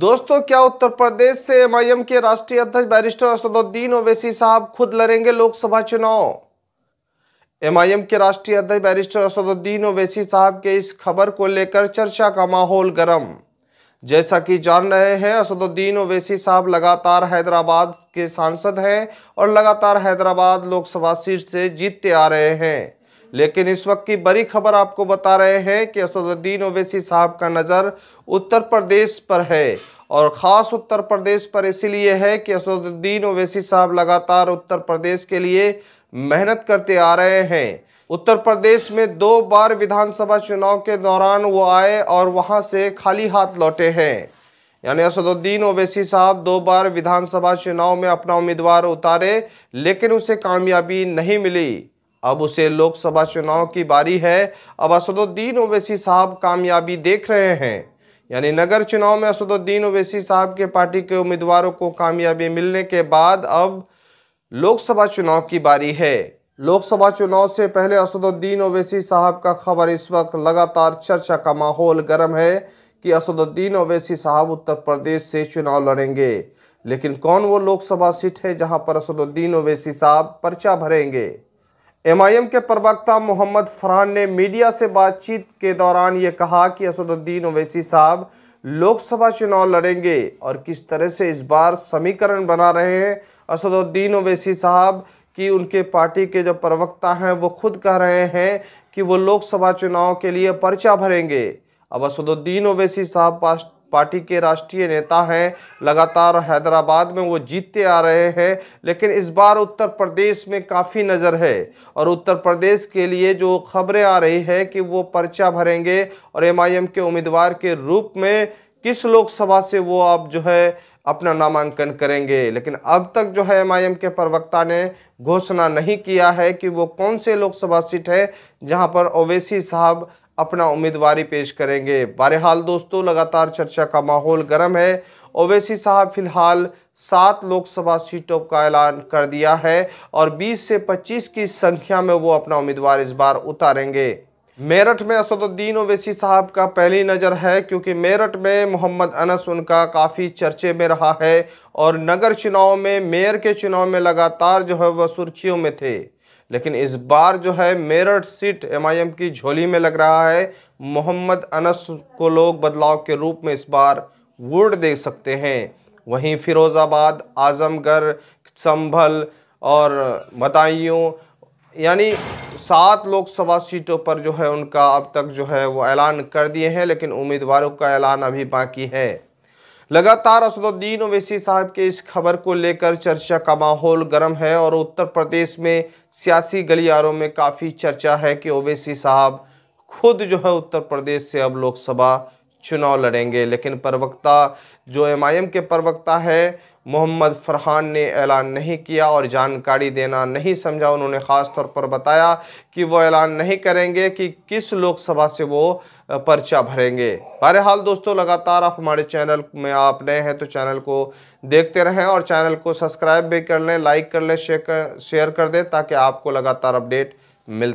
दोस्तों क्या उत्तर प्रदेश से एमआईएम के राष्ट्रीय अध्यक्ष बैरिस्टर असदुद्दीन ओवैसी साहब खुद लड़ेंगे लोकसभा चुनाव एमआईएम के राष्ट्रीय अध्यक्ष बैरिस्टर असदुद्दीन ओवैसी साहब के इस खबर को लेकर चर्चा का माहौल गर्म जैसा कि जान रहे हैं असदुद्दीन ओवैसी साहब लगातार हैदराबाद के सांसद हैं और लगातार हैदराबाद लोकसभा सीट से जीतते आ रहे हैं लेकिन इस वक्त की बड़ी खबर आपको बता रहे हैं कि असदुद्दीन ओवैसी साहब का नज़र उत्तर प्रदेश पर है और ख़ास उत्तर प्रदेश पर इसीलिए है कि असदुद्दीन ओवैसी साहब लगातार उत्तर प्रदेश के लिए मेहनत करते आ रहे हैं उत्तर प्रदेश में दो बार विधानसभा चुनाव के दौरान वो आए और वहाँ से खाली हाथ लौटे हैं यानी असदुद्दीन ओवैसी साहब दो बार विधानसभा चुनाव में अपना उम्मीदवार उतारे लेकिन उसे कामयाबी नहीं मिली अब उसे लोकसभा चुनाव की बारी है अब असदुद्दीन ओवैसी साहब कामयाबी देख रहे हैं यानी नगर चुनाव में असदुद्दीन ओवैसी साहब के पार्टी के उम्मीदवारों को कामयाबी मिलने के बाद अब लोकसभा चुनाव की बारी है लोकसभा चुनाव से पहले असदुद्दीन ओवैसी साहब का खबर इस वक्त लगातार चर्चा का माहौल गर्म है कि असदुद्दीन ओवैसी साहब उत्तर प्रदेश से चुनाव लड़ेंगे लेकिन कौन वो लोकसभा सीट है जहां पर असदुद्दीन ओवैसी साहब पर्चा भरेंगे एमआईएम के प्रवक्ता मोहम्मद फरहान ने मीडिया से बातचीत के दौरान ये कहा कि असदुद्दीन ओवैसी साहब लोकसभा चुनाव लड़ेंगे और किस तरह से इस बार समीकरण बना रहे हैं असदुद्दीन ओवैसी साहब कि उनके पार्टी के जो प्रवक्ता हैं वो खुद कह रहे हैं कि वो लोकसभा चुनाव के लिए पर्चा भरेंगे अब असदुद्दीन ओवैसी साहब पास पार्टी के राष्ट्रीय नेता हैं लगातार हैदराबाद में वो जीतते आ रहे हैं लेकिन इस बार उत्तर प्रदेश में काफ़ी नज़र है और उत्तर प्रदेश के लिए जो खबरें आ रही है कि वो पर्चा भरेंगे और एमआईएम के उम्मीदवार के रूप में किस लोकसभा से वो अब जो है अपना नामांकन करेंगे लेकिन अब तक जो है एमआईएम के प्रवक्ता ने घोषणा नहीं किया है कि वो कौन से लोकसभा सीट है जहां पर ओवैसी साहब अपना उम्मीदवारी पेश करेंगे बहरहाल दोस्तों लगातार चर्चा का माहौल गर्म है ओवैसी साहब फिलहाल सात लोकसभा सीटों का ऐलान कर दिया है और 20 से 25 की संख्या में वो अपना उम्मीदवार इस बार उतारेंगे मेरठ में असदुद्दीन ओवैसी साहब का पहली नज़र है क्योंकि मेरठ में मोहम्मद अनस उनका काफ़ी चर्चे में रहा है और नगर चुनाव में मेयर के चुनाव में लगातार जो है वह सुर्खियों में थे लेकिन इस बार जो है मेरठ सीट एमआईएम की झोली में लग रहा है मोहम्मद अनस को लोग बदलाव के रूप में इस बार वोट दे सकते हैं वहीं फिरोज़ाबाद आज़मगढ़ संभल और बदायूँ यानी सात लोकसभा सीटों पर जो है उनका अब तक जो है वो ऐलान कर दिए हैं लेकिन उम्मीदवारों का ऐलान अभी बाकी है लगातार असदुद्दीन ओवैसी साहब के इस खबर को लेकर चर्चा का माहौल गर्म है और उत्तर प्रदेश में सियासी गलियारों में काफ़ी चर्चा है कि ओवैसी साहब खुद जो है उत्तर प्रदेश से अब लोकसभा चुनाव लड़ेंगे लेकिन प्रवक्ता जो एमआईएम के प्रवक्ता है मोहम्मद फरहान ने ऐलान नहीं किया और जानकारी देना नहीं समझा उन्होंने ख़ास तौर पर बताया कि वो ऐलान नहीं करेंगे कि किस लोकसभा से वो पर्चा भरेंगे बहरहाल दोस्तों लगातार आप हमारे चैनल में आप नए हैं तो चैनल को देखते रहें और चैनल को सब्सक्राइब भी कर लें लाइक कर लें शेयर कर शेयर कर दें ताकि आपको लगातार अपडेट मिल